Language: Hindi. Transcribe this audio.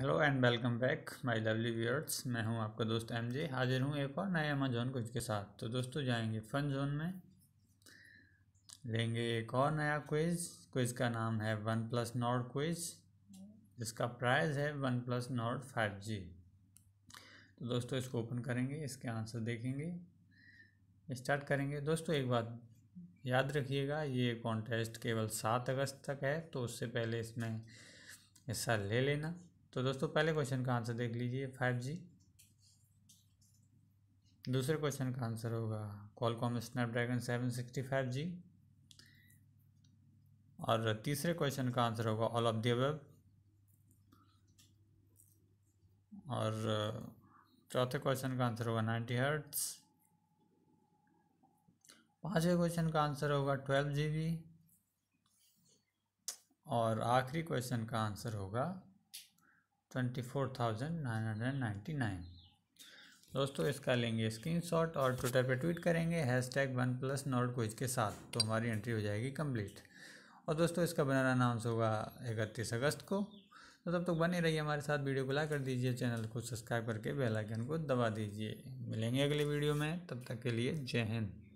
hello and welcome back my lovely viewers मैं हूं आपका दोस्त एम जे हाजिर हूं एक और नए अमेजोन कुछ के साथ तो दोस्तों जाएंगे फन जोन में लेंगे एक और नया क्विज़ क्विज़ का नाम है वन प्लस नॉर्ड क्विज़ जिसका प्राइस है one plus Nord five G तो दोस्तों इसको ओपन करेंगे इसके आंसर देखेंगे स्टार्ट करेंगे दोस्तों एक बात याद रखिएगा ये कॉन्टेस्ट केवल सात अगस्त तक है तो उससे पहले इसमें हिस्सा ले लेना तो दोस्तों पहले क्वेश्चन का आंसर देख लीजिए फाइव जी दूसरे क्वेश्चन का आंसर होगा Qualcomm Snapdragon seven sixty five G और तीसरे क्वेश्चन का आंसर होगा ऑल ऑफ दी और चौथे क्वेश्चन का आंसर होगा नाइन्टी हर्ट्स पांचवें क्वेश्चन का आंसर होगा ट्वेल्व जी बी और आखिरी क्वेश्चन का आंसर होगा twenty four thousand nine hundred ninety nine दोस्तों इसका लेंगे स्क्रीनशॉट और ट्विटर पे ट्वीट करेंगे hash tag one plus Nord quiz के साथ तो हमारी एंट्री हो जाएगी कंप्लीट और दोस्तों इसका बनाना अनाउंस होगा इकतीस अगस्त को तो तब तक तो बने रहिए हमारे साथ वीडियो को लाइक कर दीजिए चैनल को सब्सक्राइब करके बेल आइकन को दबा दीजिए मिलेंगे अगले वीडियो में तब तक के लिए जय हिंद